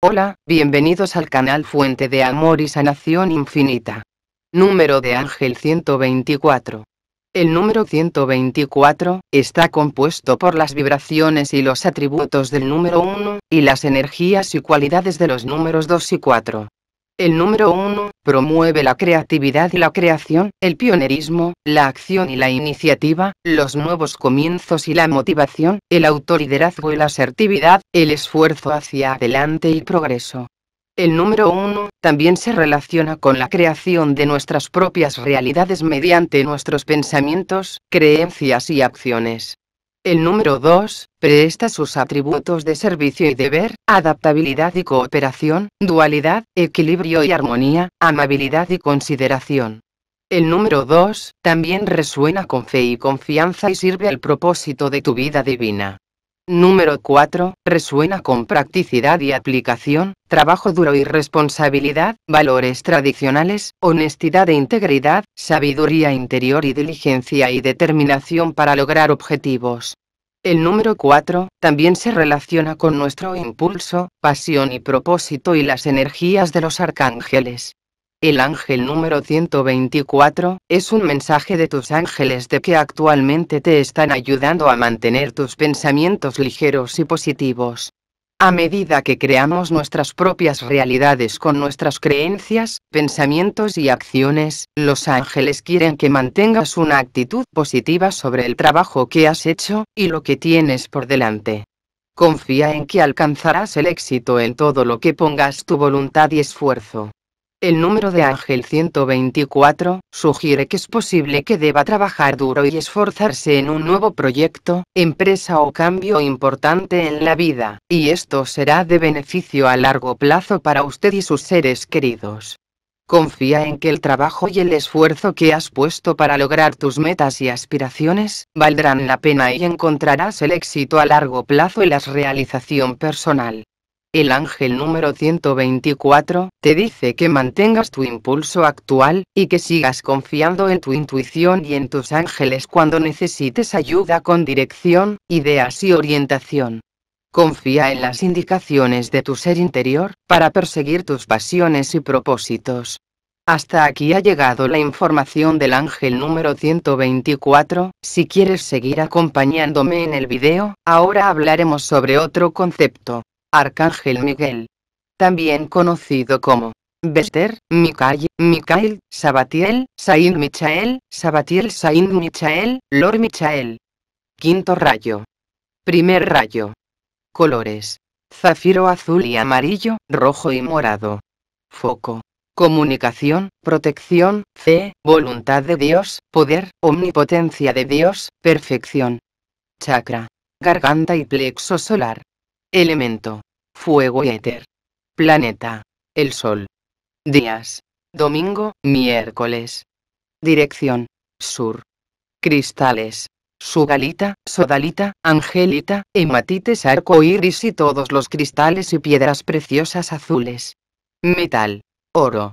Hola, bienvenidos al canal Fuente de Amor y Sanación Infinita. Número de Ángel 124. El número 124 está compuesto por las vibraciones y los atributos del número 1, y las energías y cualidades de los números 2 y 4. El número 1 promueve la creatividad y la creación, el pionerismo, la acción y la iniciativa, los nuevos comienzos y la motivación, el autoliderazgo y la asertividad, el esfuerzo hacia adelante y progreso. El número 1 también se relaciona con la creación de nuestras propias realidades mediante nuestros pensamientos, creencias y acciones. El número 2, presta sus atributos de servicio y deber, adaptabilidad y cooperación, dualidad, equilibrio y armonía, amabilidad y consideración. El número 2, también resuena con fe y confianza y sirve al propósito de tu vida divina. Número 4. Resuena con practicidad y aplicación, trabajo duro y responsabilidad, valores tradicionales, honestidad e integridad, sabiduría interior y diligencia y determinación para lograr objetivos. El número 4, también se relaciona con nuestro impulso, pasión y propósito y las energías de los arcángeles. El ángel número 124 es un mensaje de tus ángeles de que actualmente te están ayudando a mantener tus pensamientos ligeros y positivos. A medida que creamos nuestras propias realidades con nuestras creencias, pensamientos y acciones, los ángeles quieren que mantengas una actitud positiva sobre el trabajo que has hecho, y lo que tienes por delante. Confía en que alcanzarás el éxito en todo lo que pongas tu voluntad y esfuerzo. El número de Ángel 124 sugiere que es posible que deba trabajar duro y esforzarse en un nuevo proyecto, empresa o cambio importante en la vida, y esto será de beneficio a largo plazo para usted y sus seres queridos. Confía en que el trabajo y el esfuerzo que has puesto para lograr tus metas y aspiraciones valdrán la pena y encontrarás el éxito a largo plazo y la realización personal. El ángel número 124 te dice que mantengas tu impulso actual y que sigas confiando en tu intuición y en tus ángeles cuando necesites ayuda con dirección, ideas y orientación. Confía en las indicaciones de tu ser interior para perseguir tus pasiones y propósitos. Hasta aquí ha llegado la información del ángel número 124, si quieres seguir acompañándome en el video, ahora hablaremos sobre otro concepto. Arcángel Miguel. También conocido como Bester, Mikael, Mikael, Sabatiel, Saint Michael, Sabatiel Saint Michael, Lord Michael. Quinto rayo. Primer rayo. Colores. Zafiro azul y amarillo, rojo y morado. Foco. Comunicación, protección, fe, voluntad de Dios, poder, omnipotencia de Dios, perfección. Chakra. Garganta y plexo solar. Elemento. Fuego y éter. Planeta. El Sol. Días. Domingo, miércoles. Dirección. Sur. Cristales. Sugalita, sodalita, angelita, hematites arco iris y todos los cristales y piedras preciosas azules. Metal. Oro.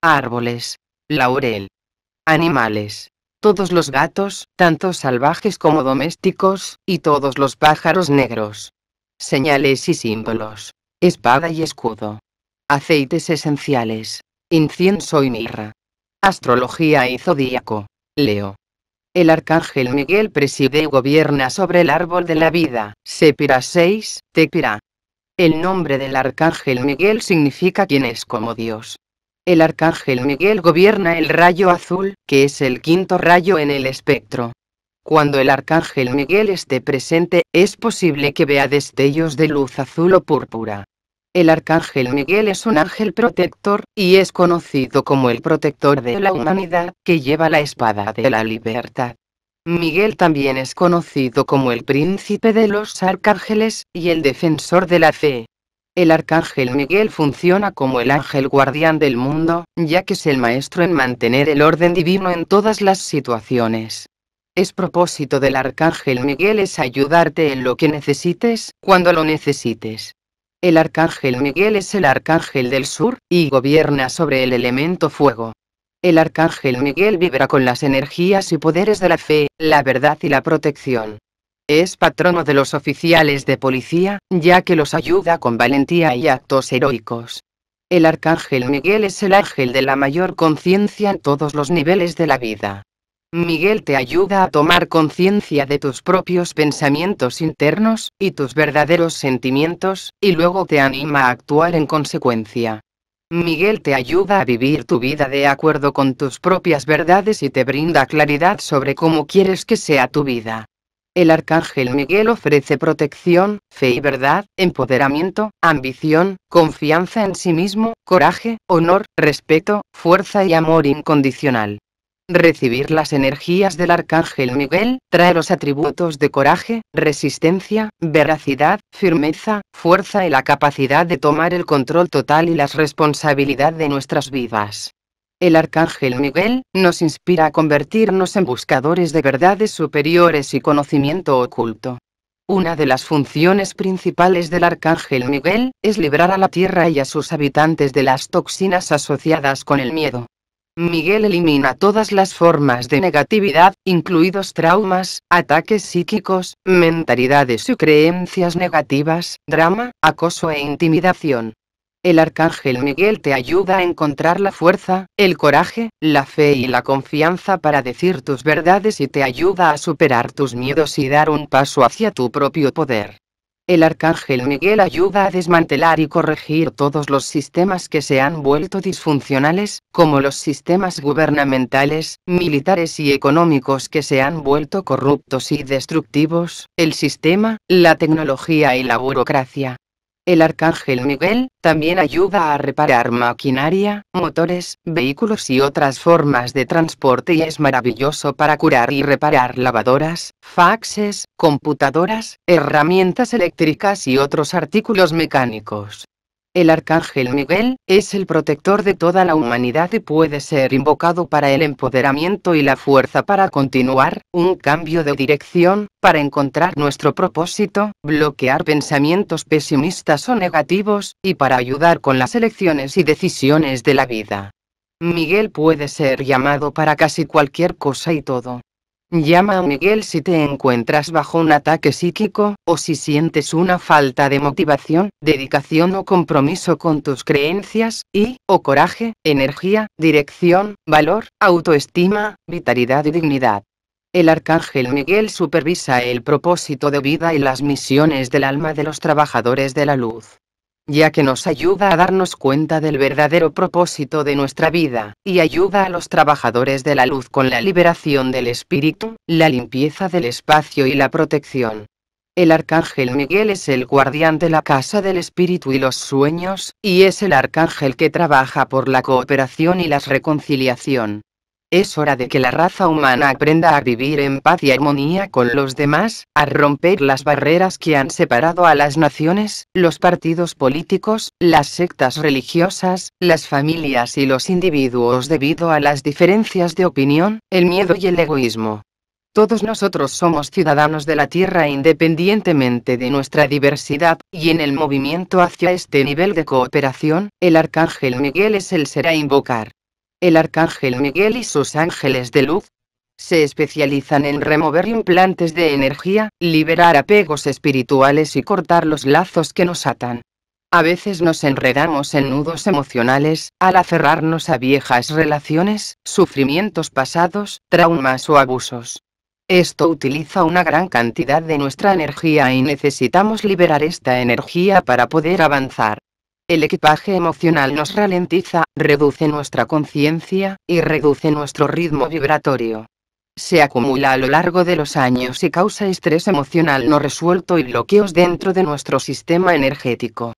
Árboles. Laurel. Animales. Todos los gatos, tanto salvajes como domésticos, y todos los pájaros negros. Señales y símbolos. Espada y escudo. Aceites esenciales. Incienso y mirra. Astrología y zodíaco. Leo. El arcángel Miguel preside y gobierna sobre el árbol de la vida, Sepira 6, Tepira. El nombre del arcángel Miguel significa quien es como Dios. El arcángel Miguel gobierna el rayo azul, que es el quinto rayo en el espectro, cuando el arcángel Miguel esté presente, es posible que vea destellos de luz azul o púrpura. El arcángel Miguel es un ángel protector, y es conocido como el protector de la humanidad, que lleva la espada de la libertad. Miguel también es conocido como el príncipe de los arcángeles, y el defensor de la fe. El arcángel Miguel funciona como el ángel guardián del mundo, ya que es el maestro en mantener el orden divino en todas las situaciones. Es propósito del Arcángel Miguel es ayudarte en lo que necesites, cuando lo necesites. El Arcángel Miguel es el Arcángel del Sur, y gobierna sobre el elemento fuego. El Arcángel Miguel vibra con las energías y poderes de la fe, la verdad y la protección. Es patrono de los oficiales de policía, ya que los ayuda con valentía y actos heroicos. El Arcángel Miguel es el ángel de la mayor conciencia en todos los niveles de la vida. Miguel te ayuda a tomar conciencia de tus propios pensamientos internos, y tus verdaderos sentimientos, y luego te anima a actuar en consecuencia. Miguel te ayuda a vivir tu vida de acuerdo con tus propias verdades y te brinda claridad sobre cómo quieres que sea tu vida. El arcángel Miguel ofrece protección, fe y verdad, empoderamiento, ambición, confianza en sí mismo, coraje, honor, respeto, fuerza y amor incondicional recibir las energías del Arcángel Miguel, trae los atributos de coraje, resistencia, veracidad, firmeza, fuerza y la capacidad de tomar el control total y la responsabilidad de nuestras vidas. El Arcángel Miguel nos inspira a convertirnos en buscadores de verdades superiores y conocimiento oculto. Una de las funciones principales del Arcángel Miguel es librar a la Tierra y a sus habitantes de las toxinas asociadas con el miedo, Miguel elimina todas las formas de negatividad, incluidos traumas, ataques psíquicos, mentalidades y creencias negativas, drama, acoso e intimidación. El arcángel Miguel te ayuda a encontrar la fuerza, el coraje, la fe y la confianza para decir tus verdades y te ayuda a superar tus miedos y dar un paso hacia tu propio poder el arcángel Miguel ayuda a desmantelar y corregir todos los sistemas que se han vuelto disfuncionales, como los sistemas gubernamentales, militares y económicos que se han vuelto corruptos y destructivos, el sistema, la tecnología y la burocracia, el arcángel Miguel también ayuda a reparar maquinaria, motores, vehículos y otras formas de transporte y es maravilloso para curar y reparar lavadoras, faxes, computadoras, herramientas eléctricas y otros artículos mecánicos. El arcángel Miguel es el protector de toda la humanidad y puede ser invocado para el empoderamiento y la fuerza para continuar, un cambio de dirección, para encontrar nuestro propósito, bloquear pensamientos pesimistas o negativos, y para ayudar con las elecciones y decisiones de la vida. Miguel puede ser llamado para casi cualquier cosa y todo. Llama a Miguel si te encuentras bajo un ataque psíquico, o si sientes una falta de motivación, dedicación o compromiso con tus creencias, y, o coraje, energía, dirección, valor, autoestima, vitalidad y dignidad. El arcángel Miguel supervisa el propósito de vida y las misiones del alma de los trabajadores de la luz ya que nos ayuda a darnos cuenta del verdadero propósito de nuestra vida, y ayuda a los trabajadores de la luz con la liberación del espíritu, la limpieza del espacio y la protección. El arcángel Miguel es el guardián de la casa del espíritu y los sueños, y es el arcángel que trabaja por la cooperación y la reconciliación. Es hora de que la raza humana aprenda a vivir en paz y armonía con los demás, a romper las barreras que han separado a las naciones, los partidos políticos, las sectas religiosas, las familias y los individuos debido a las diferencias de opinión, el miedo y el egoísmo. Todos nosotros somos ciudadanos de la Tierra independientemente de nuestra diversidad, y en el movimiento hacia este nivel de cooperación, el Arcángel Miguel es el ser a invocar. El arcángel Miguel y sus ángeles de luz se especializan en remover implantes de energía, liberar apegos espirituales y cortar los lazos que nos atan. A veces nos enredamos en nudos emocionales, al aferrarnos a viejas relaciones, sufrimientos pasados, traumas o abusos. Esto utiliza una gran cantidad de nuestra energía y necesitamos liberar esta energía para poder avanzar. El equipaje emocional nos ralentiza, reduce nuestra conciencia, y reduce nuestro ritmo vibratorio. Se acumula a lo largo de los años y causa estrés emocional no resuelto y bloqueos dentro de nuestro sistema energético.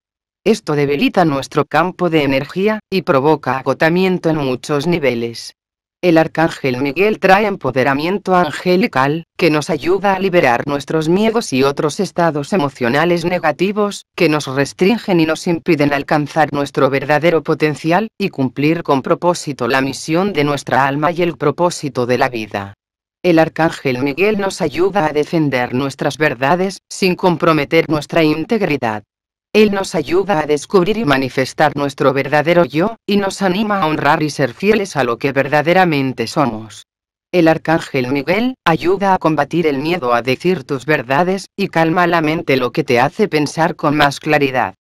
Esto debilita nuestro campo de energía, y provoca agotamiento en muchos niveles. El arcángel Miguel trae empoderamiento angelical, que nos ayuda a liberar nuestros miedos y otros estados emocionales negativos, que nos restringen y nos impiden alcanzar nuestro verdadero potencial, y cumplir con propósito la misión de nuestra alma y el propósito de la vida. El arcángel Miguel nos ayuda a defender nuestras verdades, sin comprometer nuestra integridad. Él nos ayuda a descubrir y manifestar nuestro verdadero yo, y nos anima a honrar y ser fieles a lo que verdaderamente somos. El arcángel Miguel ayuda a combatir el miedo a decir tus verdades, y calma la mente lo que te hace pensar con más claridad.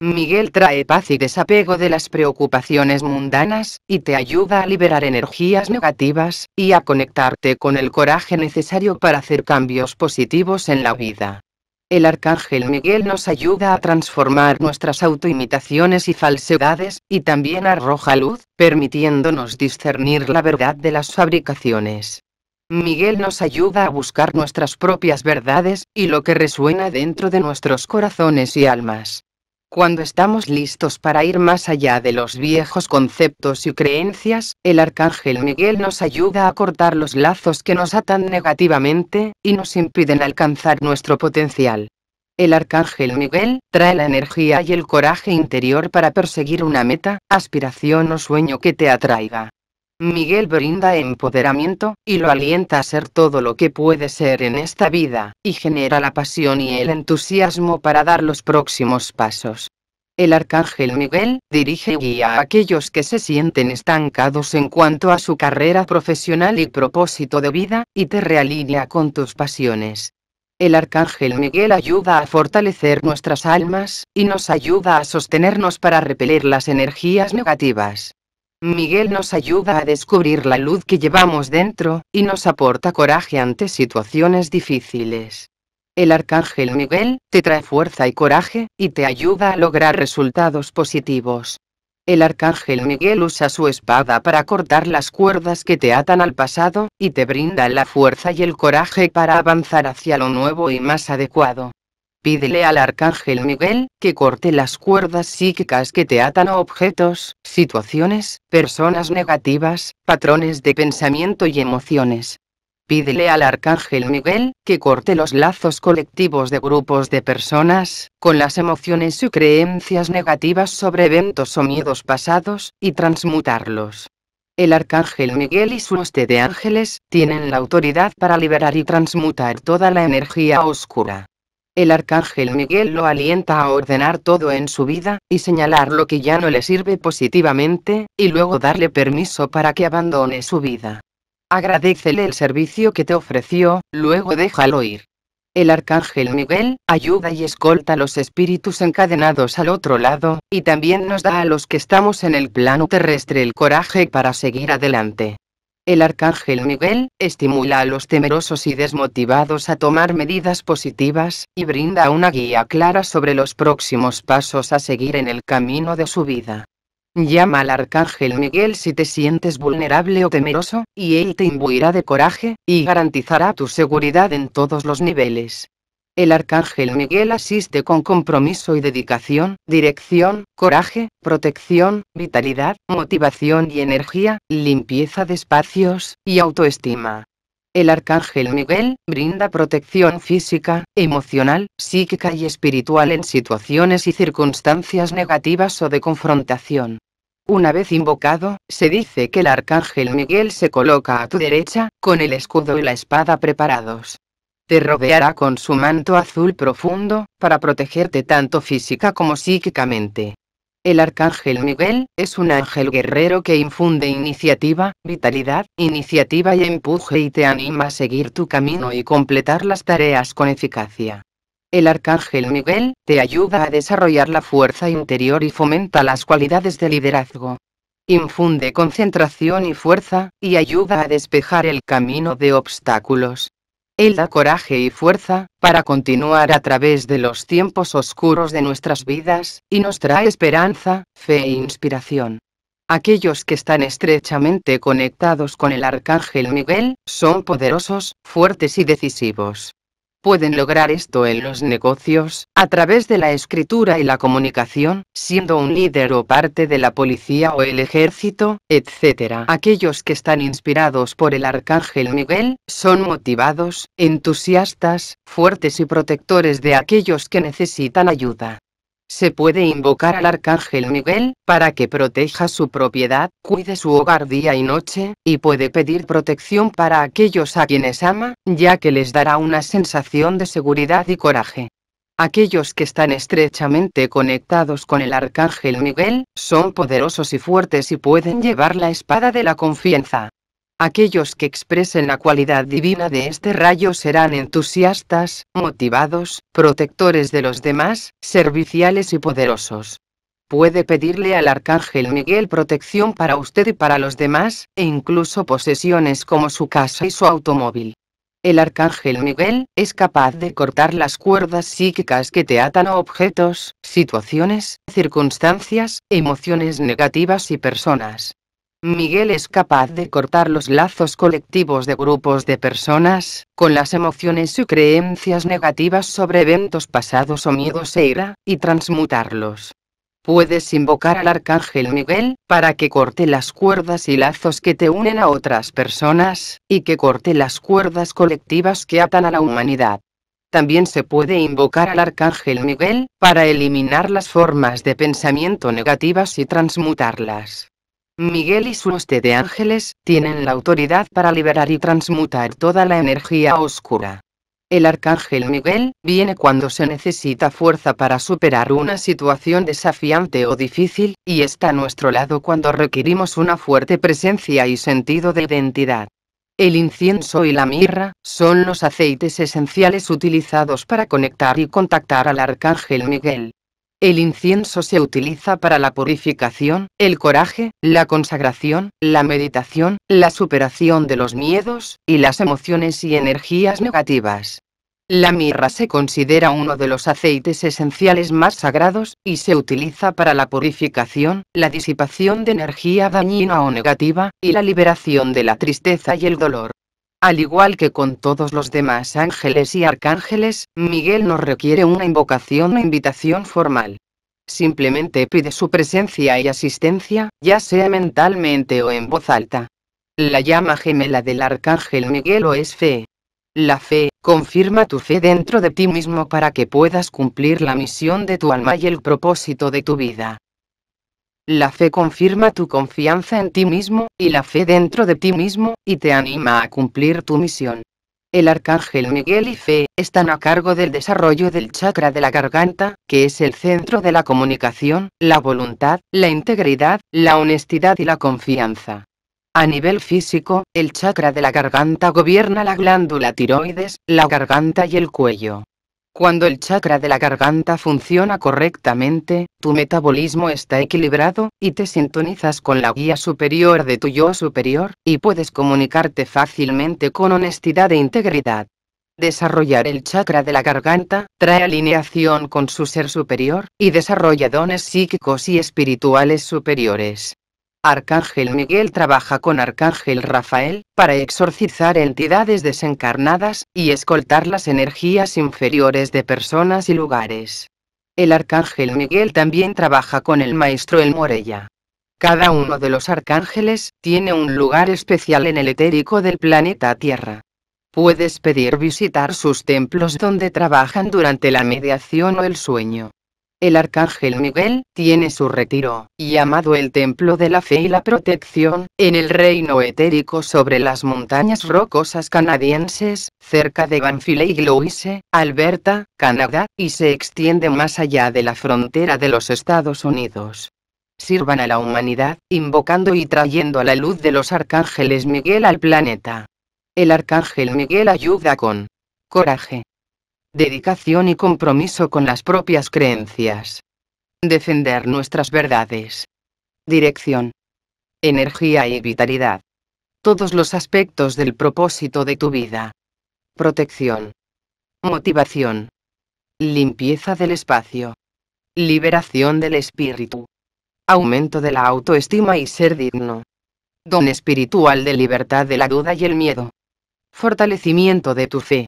Miguel trae paz y desapego de las preocupaciones mundanas, y te ayuda a liberar energías negativas, y a conectarte con el coraje necesario para hacer cambios positivos en la vida. El arcángel Miguel nos ayuda a transformar nuestras autoimitaciones y falsedades, y también arroja luz, permitiéndonos discernir la verdad de las fabricaciones. Miguel nos ayuda a buscar nuestras propias verdades, y lo que resuena dentro de nuestros corazones y almas. Cuando estamos listos para ir más allá de los viejos conceptos y creencias, el arcángel Miguel nos ayuda a cortar los lazos que nos atan negativamente, y nos impiden alcanzar nuestro potencial. El arcángel Miguel trae la energía y el coraje interior para perseguir una meta, aspiración o sueño que te atraiga. Miguel brinda empoderamiento, y lo alienta a ser todo lo que puede ser en esta vida, y genera la pasión y el entusiasmo para dar los próximos pasos. El arcángel Miguel dirige y guía a aquellos que se sienten estancados en cuanto a su carrera profesional y propósito de vida, y te realinea con tus pasiones. El arcángel Miguel ayuda a fortalecer nuestras almas, y nos ayuda a sostenernos para repeler las energías negativas. Miguel nos ayuda a descubrir la luz que llevamos dentro, y nos aporta coraje ante situaciones difíciles. El arcángel Miguel te trae fuerza y coraje, y te ayuda a lograr resultados positivos. El arcángel Miguel usa su espada para cortar las cuerdas que te atan al pasado, y te brinda la fuerza y el coraje para avanzar hacia lo nuevo y más adecuado pídele al arcángel Miguel, que corte las cuerdas psíquicas que te atan a objetos, situaciones, personas negativas, patrones de pensamiento y emociones. Pídele al arcángel Miguel, que corte los lazos colectivos de grupos de personas, con las emociones y creencias negativas sobre eventos o miedos pasados, y transmutarlos. El arcángel Miguel y su hoste de ángeles tienen la autoridad para liberar y transmutar toda la energía oscura el arcángel Miguel lo alienta a ordenar todo en su vida, y señalar lo que ya no le sirve positivamente, y luego darle permiso para que abandone su vida. Agradecele el servicio que te ofreció, luego déjalo ir. El arcángel Miguel ayuda y escolta a los espíritus encadenados al otro lado, y también nos da a los que estamos en el plano terrestre el coraje para seguir adelante el arcángel Miguel estimula a los temerosos y desmotivados a tomar medidas positivas, y brinda una guía clara sobre los próximos pasos a seguir en el camino de su vida. Llama al arcángel Miguel si te sientes vulnerable o temeroso, y él te imbuirá de coraje, y garantizará tu seguridad en todos los niveles. El arcángel Miguel asiste con compromiso y dedicación, dirección, coraje, protección, vitalidad, motivación y energía, limpieza de espacios, y autoestima. El arcángel Miguel brinda protección física, emocional, psíquica y espiritual en situaciones y circunstancias negativas o de confrontación. Una vez invocado, se dice que el arcángel Miguel se coloca a tu derecha, con el escudo y la espada preparados. Te rodeará con su manto azul profundo, para protegerte tanto física como psíquicamente. El arcángel Miguel es un ángel guerrero que infunde iniciativa, vitalidad, iniciativa y empuje y te anima a seguir tu camino y completar las tareas con eficacia. El arcángel Miguel te ayuda a desarrollar la fuerza interior y fomenta las cualidades de liderazgo. Infunde concentración y fuerza, y ayuda a despejar el camino de obstáculos. Él da coraje y fuerza, para continuar a través de los tiempos oscuros de nuestras vidas, y nos trae esperanza, fe e inspiración. Aquellos que están estrechamente conectados con el Arcángel Miguel, son poderosos, fuertes y decisivos pueden lograr esto en los negocios, a través de la escritura y la comunicación, siendo un líder o parte de la policía o el ejército, etc. Aquellos que están inspirados por el arcángel Miguel, son motivados, entusiastas, fuertes y protectores de aquellos que necesitan ayuda. Se puede invocar al arcángel Miguel, para que proteja su propiedad, cuide su hogar día y noche, y puede pedir protección para aquellos a quienes ama, ya que les dará una sensación de seguridad y coraje. Aquellos que están estrechamente conectados con el arcángel Miguel, son poderosos y fuertes y pueden llevar la espada de la confianza. Aquellos que expresen la cualidad divina de este rayo serán entusiastas, motivados, protectores de los demás, serviciales y poderosos. Puede pedirle al arcángel Miguel protección para usted y para los demás, e incluso posesiones como su casa y su automóvil. El arcángel Miguel es capaz de cortar las cuerdas psíquicas que te atan a objetos, situaciones, circunstancias, emociones negativas y personas. Miguel es capaz de cortar los lazos colectivos de grupos de personas, con las emociones y creencias negativas sobre eventos pasados o miedos e ira, y transmutarlos. Puedes invocar al arcángel Miguel, para que corte las cuerdas y lazos que te unen a otras personas, y que corte las cuerdas colectivas que atan a la humanidad. También se puede invocar al arcángel Miguel, para eliminar las formas de pensamiento negativas y transmutarlas. Miguel y su hoste de ángeles tienen la autoridad para liberar y transmutar toda la energía oscura. El arcángel Miguel viene cuando se necesita fuerza para superar una situación desafiante o difícil, y está a nuestro lado cuando requerimos una fuerte presencia y sentido de identidad. El incienso y la mirra son los aceites esenciales utilizados para conectar y contactar al arcángel Miguel. El incienso se utiliza para la purificación, el coraje, la consagración, la meditación, la superación de los miedos, y las emociones y energías negativas. La mirra se considera uno de los aceites esenciales más sagrados, y se utiliza para la purificación, la disipación de energía dañina o negativa, y la liberación de la tristeza y el dolor. Al igual que con todos los demás ángeles y arcángeles, Miguel no requiere una invocación o invitación formal. Simplemente pide su presencia y asistencia, ya sea mentalmente o en voz alta. La llama gemela del arcángel Miguel o es fe. La fe, confirma tu fe dentro de ti mismo para que puedas cumplir la misión de tu alma y el propósito de tu vida. La fe confirma tu confianza en ti mismo, y la fe dentro de ti mismo, y te anima a cumplir tu misión. El arcángel Miguel y Fe están a cargo del desarrollo del chakra de la garganta, que es el centro de la comunicación, la voluntad, la integridad, la honestidad y la confianza. A nivel físico, el chakra de la garganta gobierna la glándula tiroides, la garganta y el cuello. Cuando el chakra de la garganta funciona correctamente, tu metabolismo está equilibrado, y te sintonizas con la guía superior de tu yo superior, y puedes comunicarte fácilmente con honestidad e integridad. Desarrollar el chakra de la garganta trae alineación con su ser superior, y desarrolla dones psíquicos y espirituales superiores. Arcángel Miguel trabaja con Arcángel Rafael, para exorcizar entidades desencarnadas, y escoltar las energías inferiores de personas y lugares. El Arcángel Miguel también trabaja con el Maestro El Morella. Cada uno de los arcángeles tiene un lugar especial en el etérico del planeta Tierra. Puedes pedir visitar sus templos donde trabajan durante la mediación o el sueño. El arcángel Miguel tiene su retiro, llamado el Templo de la Fe y la Protección, en el reino etérico sobre las montañas rocosas canadienses, cerca de Banfield y Louise, Alberta, Canadá, y se extiende más allá de la frontera de los Estados Unidos sirvan a la humanidad, invocando y trayendo a la luz de los arcángeles Miguel al planeta. El arcángel Miguel ayuda con coraje, dedicación y compromiso con las propias creencias. Defender nuestras verdades. Dirección. Energía y vitalidad. Todos los aspectos del propósito de tu vida. Protección. Motivación. Limpieza del espacio. Liberación del espíritu. Aumento de la autoestima y ser digno. Don espiritual de libertad de la duda y el miedo. Fortalecimiento de tu fe.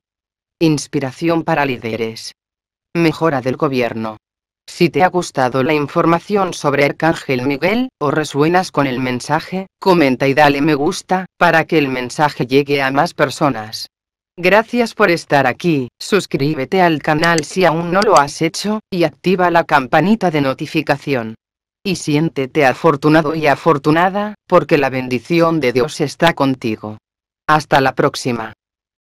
Inspiración para líderes. Mejora del gobierno. Si te ha gustado la información sobre Arcángel Miguel, o resuenas con el mensaje, comenta y dale me gusta, para que el mensaje llegue a más personas. Gracias por estar aquí, suscríbete al canal si aún no lo has hecho, y activa la campanita de notificación. Y siéntete afortunado y afortunada, porque la bendición de Dios está contigo. Hasta la próxima.